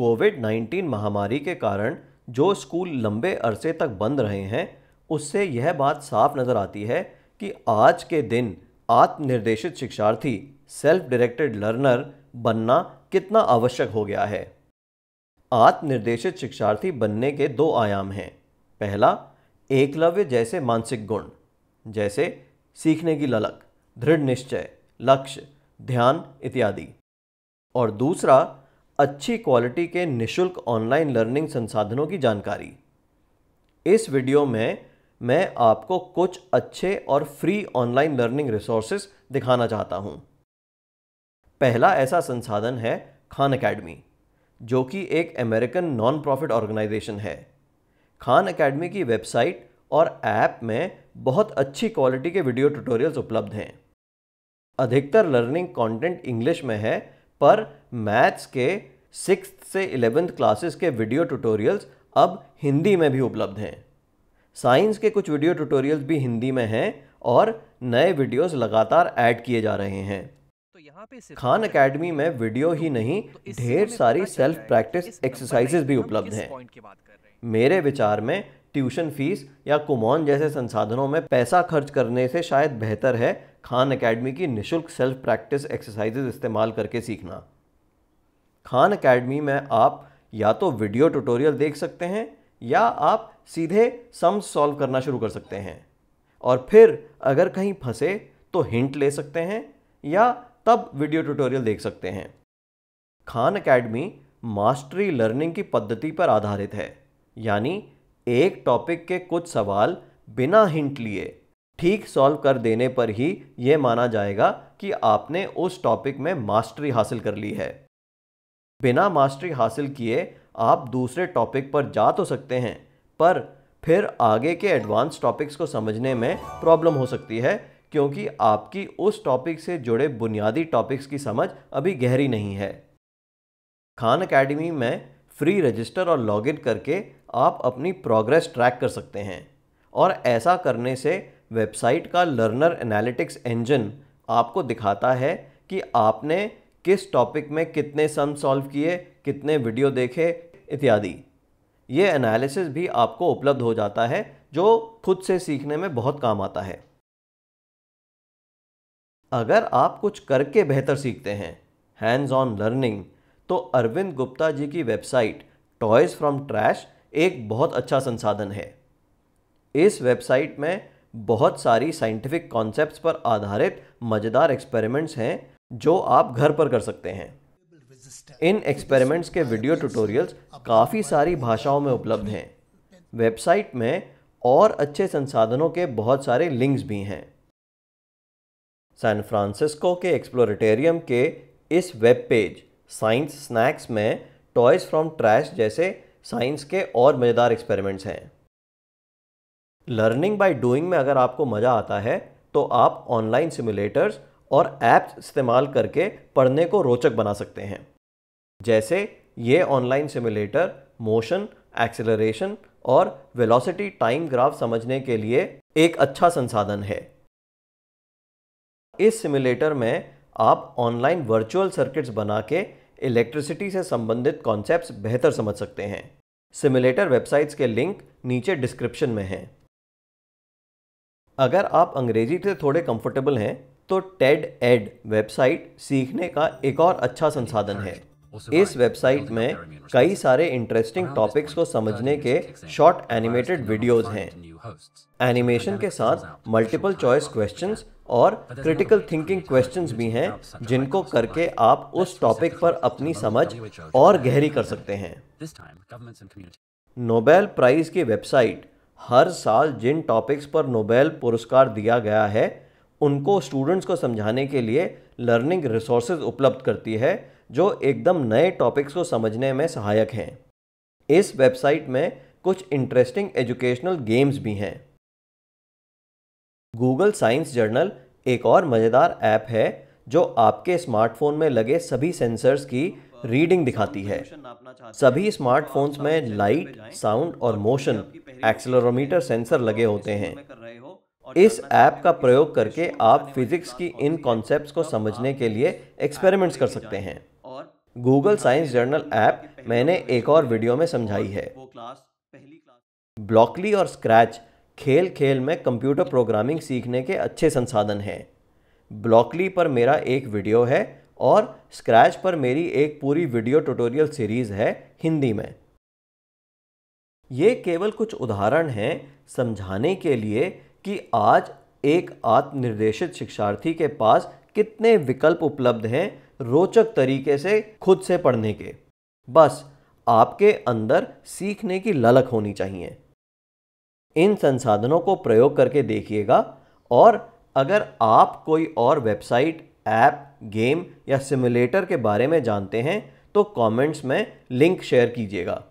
Covid 19 महामारी के कारण जो स्कूल लंबे अरसे तक बंद रहे हैं उससे यह बात साफ नज़र आती है कि आज के दिन आत्मनिर्देशित शिक्षार्थी सेल्फ डायरेक्टेड लर्नर बनना कितना आवश्यक हो गया है आत्मनिर्देशित शिक्षार्थी बनने के दो आयाम हैं पहला एकलव्य जैसे मानसिक गुण जैसे सीखने की ललक दृढ़ निश्चय लक्ष्य ध्यान इत्यादि और दूसरा अच्छी क्वालिटी के निशुल्क ऑनलाइन लर्निंग संसाधनों की जानकारी इस वीडियो में मैं आपको कुछ अच्छे और फ्री ऑनलाइन लर्निंग रिसोर्सेस दिखाना चाहता हूँ पहला ऐसा संसाधन है खान अकेडमी जो कि एक अमेरिकन नॉन प्रॉफिट ऑर्गेनाइजेशन है खान अकेडमी की वेबसाइट और ऐप में बहुत अच्छी क्वालिटी के वीडियो ट्यूटोरियल्स उपलब्ध हैं अधिकतर लर्निंग कंटेंट इंग्लिश में है पर मैथ्स के सिक्स से इलेवेंथ क्लासेस के वीडियो ट्यूटोरियल्स अब हिंदी में भी उपलब्ध हैं साइंस के कुछ वीडियो ट्यूटोरियल्स भी हिंदी में हैं और नए वीडियोस लगातार ऐड किए जा रहे हैं तो यहाँ पे खान एकेडमी में वीडियो तो ही नहीं तो ढेर सारी सेल्फ प्रैक्टिस एक्सरसाइजेज भी उपलब्ध हैं मेरे विचार में ट्यूशन फीस या कुमोन जैसे संसाधनों में पैसा खर्च करने से शायद बेहतर है खान एकेडमी की निशुल्क सेल्फ प्रैक्टिस एक्सरसाइजेज इस्तेमाल करके सीखना खान अकेडमी में आप या तो वीडियो ट्यूटोरियल देख सकते हैं या आप सीधे सम्स सॉल्व करना शुरू कर सकते हैं और फिर अगर कहीं फंसे तो हिंट ले सकते हैं या तब वीडियो ट्यूटोरियल देख सकते हैं खान अकेडमी मास्टरी लर्निंग की पद्धति पर आधारित है यानी एक टॉपिक के कुछ सवाल बिना हिंट लिए ठीक सॉल्व कर देने पर ही ये माना जाएगा कि आपने उस टॉपिक में मास्टरी हासिल कर ली है बिना मास्टरी हासिल किए आप दूसरे टॉपिक पर जा तो सकते हैं पर फिर आगे के एडवांस टॉपिक्स को समझने में प्रॉब्लम हो सकती है क्योंकि आपकी उस टॉपिक से जुड़े बुनियादी टॉपिक्स की समझ अभी गहरी नहीं है खान अकेडमी में फ्री रजिस्टर और लॉगिन करके आप अपनी प्रोग्रेस ट्रैक कर सकते हैं और ऐसा करने से वेबसाइट का लर्नर एनालिटिक्स इंजन आपको दिखाता है कि आपने किस टॉपिक में कितने सम सॉल्व किए कितने वीडियो देखे इत्यादि ये एनालिसिस भी आपको उपलब्ध हो जाता है जो खुद से सीखने में बहुत काम आता है अगर आप कुछ करके बेहतर सीखते हैं हैंड्स ऑन लर्निंग तो अरविंद गुप्ता जी की वेबसाइट टॉयज़ फ्रॉम ट्रैश एक बहुत अच्छा संसाधन है इस वेबसाइट में बहुत सारी साइंटिफिक कॉन्सेप्ट्स पर आधारित मज़ेदार एक्सपेरिमेंट्स हैं जो आप घर पर कर सकते हैं इन एक्सपेरिमेंट्स के वीडियो ट्यूटोरियल्स काफ़ी सारी भाषाओं में उपलब्ध हैं वेबसाइट में और अच्छे संसाधनों के बहुत सारे लिंक्स भी हैं सैन फ्रांसिस्को के एक्सप्लोरेटेरियम के इस वेब पेज साइंस स्नैक्स में टॉयज़ फ्रॉम ट्रैश जैसे साइंस के और मज़ेदार एक्सपेरिमेंट्स हैं लर्निंग बाय डूइंग में अगर आपको मज़ा आता है तो आप ऑनलाइन सिमुलेटर्स और ऐप्स इस्तेमाल करके पढ़ने को रोचक बना सकते हैं जैसे ये ऑनलाइन सिमुलेटर मोशन एक्सेलरेशन और वेलोसिटी टाइम ग्राफ समझने के लिए एक अच्छा संसाधन है इस सिमुलेटर में आप ऑनलाइन वर्चुअल सर्किट्स बना के इलेक्ट्रिसिटी से संबंधित कॉन्सेप्ट बेहतर समझ सकते हैं सिमुलेटर वेबसाइट्स के लिंक नीचे डिस्क्रिप्शन में हैं अगर आप अंग्रेजी से थोड़े कंफर्टेबल हैं तो टेड एड वेबसाइट सीखने का एक और अच्छा संसाधन है इस वेबसाइट में कई सारे इंटरेस्टिंग टॉपिक्स को uh, समझने के शॉर्ट एनिमेटेड वीडियोस हैं एनिमेशन के साथ मल्टीपल चॉइस क्वेश्चंस और क्रिटिकल थिंकिंग क्वेश्चंस भी हैं जिनको करके आप उस टॉपिक पर अपनी समझ और गहरी कर सकते हैं नोबेल प्राइज की वेबसाइट हर साल जिन टॉपिक्स पर नोबेल पुरस्कार दिया गया है उनको स्टूडेंट्स को समझाने के लिए लर्निंग रिसोर्सेज उपलब्ध करती है जो एकदम नए टॉपिक्स को समझने में सहायक हैं इस वेबसाइट में कुछ इंटरेस्टिंग एजुकेशनल गेम्स भी हैं गूगल साइंस जर्नल एक और मज़ेदार ऐप है जो आपके स्मार्टफोन में लगे सभी सेंसर्स की रीडिंग दिखाती है सभी स्मार्टफोन्स में लाइट साउंड और मोशन एक्सेलरोमीटर सेंसर लगे होते हैं इस ऐप का प्रयोग करके आप फिजिक्स की इन कॉन्सेप्ट्स को समझने के लिए एक्सपेरिमेंट्स कर सकते हैं गूगल साइंस जर्नल ऐप मैंने एक और वीडियो में समझाई है ब्लॉकली और स्क्रैच खेल खेल में कंप्यूटर प्रोग्रामिंग सीखने के अच्छे संसाधन हैं ब्लॉकली पर मेरा एक वीडियो है और स्क्रैच पर मेरी एक पूरी वीडियो ट्यूटोरियल सीरीज़ है हिंदी में ये केवल कुछ उदाहरण हैं समझाने के लिए कि आज एक आत्मनिर्देशित शिक्षार्थी के पास कितने विकल्प उपलब्ध हैं रोचक तरीके से खुद से पढ़ने के बस आपके अंदर सीखने की ललक होनी चाहिए इन संसाधनों को प्रयोग करके देखिएगा और अगर आप कोई और वेबसाइट ऐप गेम या सिमुलेटर के बारे में जानते हैं तो कमेंट्स में लिंक शेयर कीजिएगा